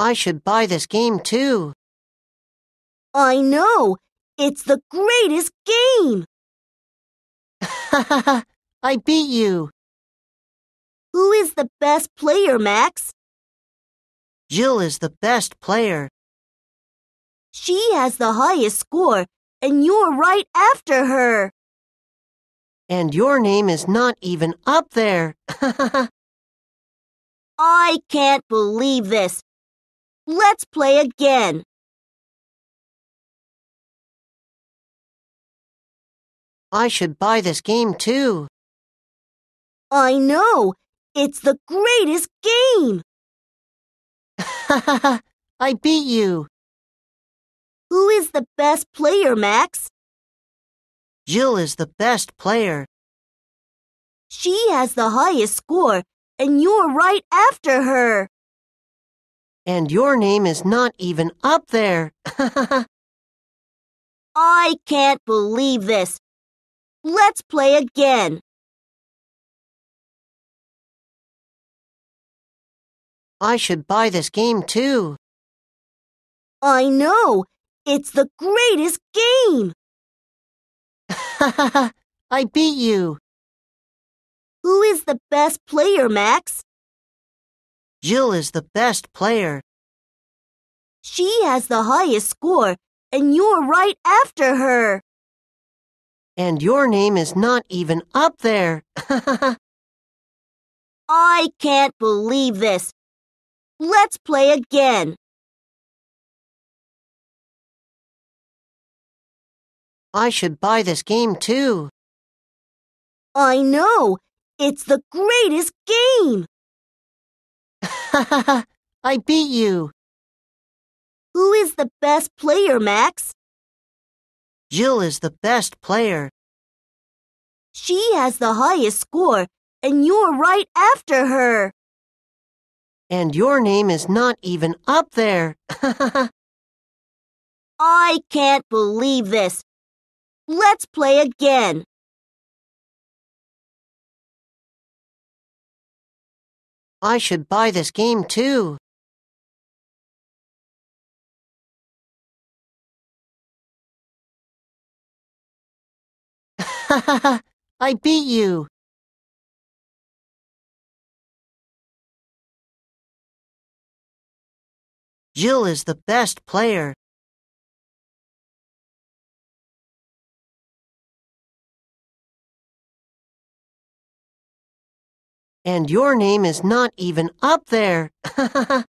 I should buy this game too. I know! It's the greatest game! I beat you! Who is the best player, Max? Jill is the best player. She has the highest score, and you're right after her. And your name is not even up there. I can't believe this. Let's play again. I should buy this game too. I know. It's the greatest game. I beat you. Who is the best player, Max? Jill is the best player. She has the highest score, and you're right after her. And your name is not even up there. I can't believe this. Let's play again. I should buy this game too. I know. It's the greatest game. I beat you. Who is the best player, Max? Jill is the best player. She has the highest score, and you're right after her. And your name is not even up there. I can't believe this. Let's play again. I should buy this game too. I know. It's the greatest game. Ha ha ha! I beat you! Who is the best player, Max? Jill is the best player. She has the highest score, and you're right after her. And your name is not even up there. I can't believe this. Let's play again. I should buy this game too. Ha ha ha! I beat you! Jill is the best player. And your name is not even up there.